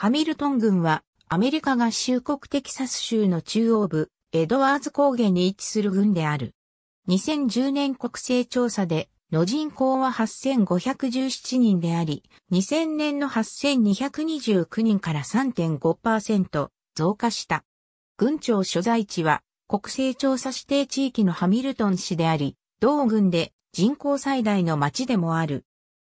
ハミルトン郡は、アメリカ合衆国テキサス州の中央部、エドワーズ高原に位置する郡である。2010年国勢調査で、の人口は8517人であり、2000年の8229人から3.5%増加した。郡庁所在地は、国勢調査指定地域のハミルトン市であり、同郡で人口最大の町でもある。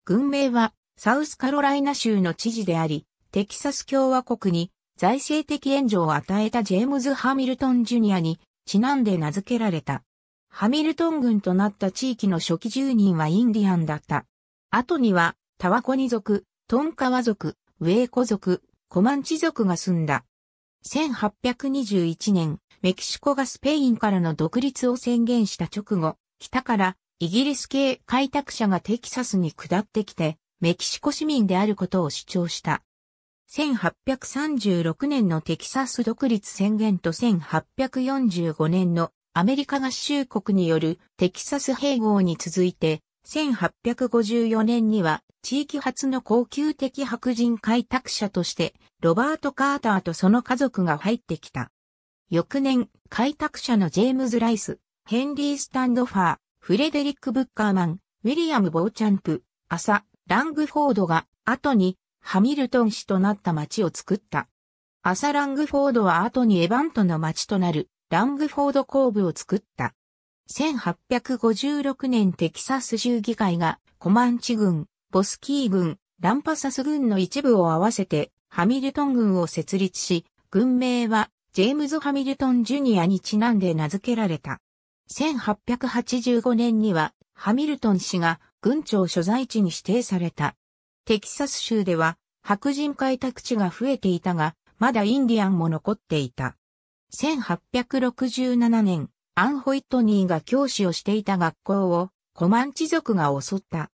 郡名は、サウスカロライナ州の知事であり、テキサス共和国に財政的援助を与えたジェームズ・ハミルトン・ジュニアにちなんで名付けられた。ハミルトン軍となった地域の初期住人はインディアンだった。後には、タワコニ族、トンカワ族、ウェーコ族、コマンチ族が住んだ。1821年、メキシコがスペインからの独立を宣言した直後、北からイギリス系開拓者がテキサスに下ってきて、メキシコ市民であることを主張した。1836年のテキサス独立宣言と1845年のアメリカ合衆国によるテキサス併合に続いて、1854年には地域初の高級的白人開拓者として、ロバート・カーターとその家族が入ってきた。翌年、開拓者のジェームズ・ライス、ヘンリー・スタンドファー、フレデリック・ブッカーマン、ウィリアム・ボーチャンプ、アサ・ラングフォードが後にハミルトン市となった町を作った。朝ラングフォードは後にエバントの町となるラングフォード工部を作った。1856年テキサス州議会がコマンチ軍、ボスキー軍、ランパサス軍の一部を合わせてハミルトン軍を設立し、軍名はジェームズ・ハミルトン・ジュニアにちなんで名付けられた。1885年にはハミルトン氏が軍庁所在地に指定された。テキサス州では白人開拓地が増えていたが、まだインディアンも残っていた。1867年、アン・ホイットニーが教師をしていた学校をコマンチ族が襲った。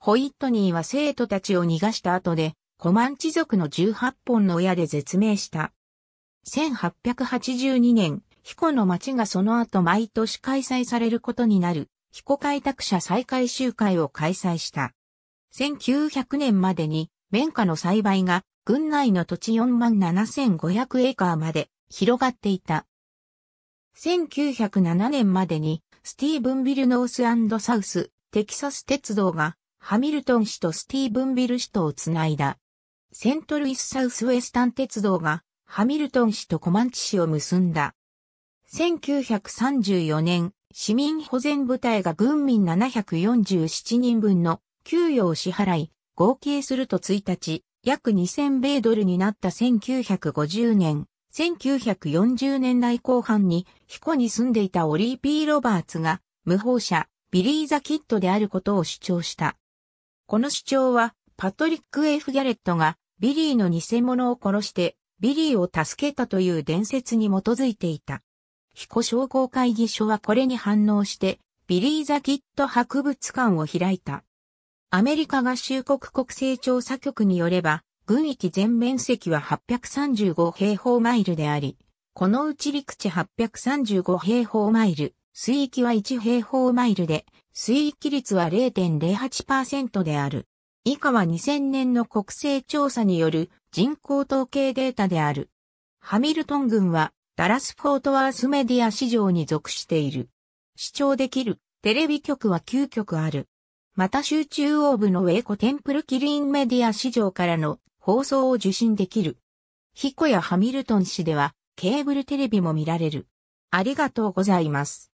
ホイットニーは生徒たちを逃がした後で、コマンチ族の18本の親で絶命した。1882年、ヒコの町がその後毎年開催されることになる、ヒコ開拓者再開集会を開催した。1900年までに綿花の栽培が郡内の土地4万7500エーカーまで広がっていた。1907年までにスティーブンビルノースサウステキサス鉄道がハミルトン市とスティーブンビル市とをつないだ。セントルイスサウスウェスタン鉄道がハミルトン市とコマンチ市を結んだ。1934年、市民保全部隊が軍民747人分の給与を支払い、合計すると1日、約2000米ドルになった1950年、1940年代後半に、ヒコに住んでいたオリー・ピー・ロバーツが、無法者、ビリー・ザ・キッドであることを主張した。この主張は、パトリック・ F・ ギャレットが、ビリーの偽物を殺して、ビリーを助けたという伝説に基づいていた。ヒコ商工会議所はこれに反応して、ビリー・ザ・キッド博物館を開いた。アメリカ合衆国国勢調査局によれば、軍域全面積は835平方マイルであり、このうち陸地835平方マイル、水域は1平方マイルで、水域率は0.08%である。以下は2000年の国勢調査による人口統計データである。ハミルトン軍はダラス・フォートワースメディア市場に属している。視聴できるテレビ局は9局ある。また州中央部のウェイコテンプルキリンメディア市場からの放送を受信できる。ヒコやハミルトン市ではケーブルテレビも見られる。ありがとうございます。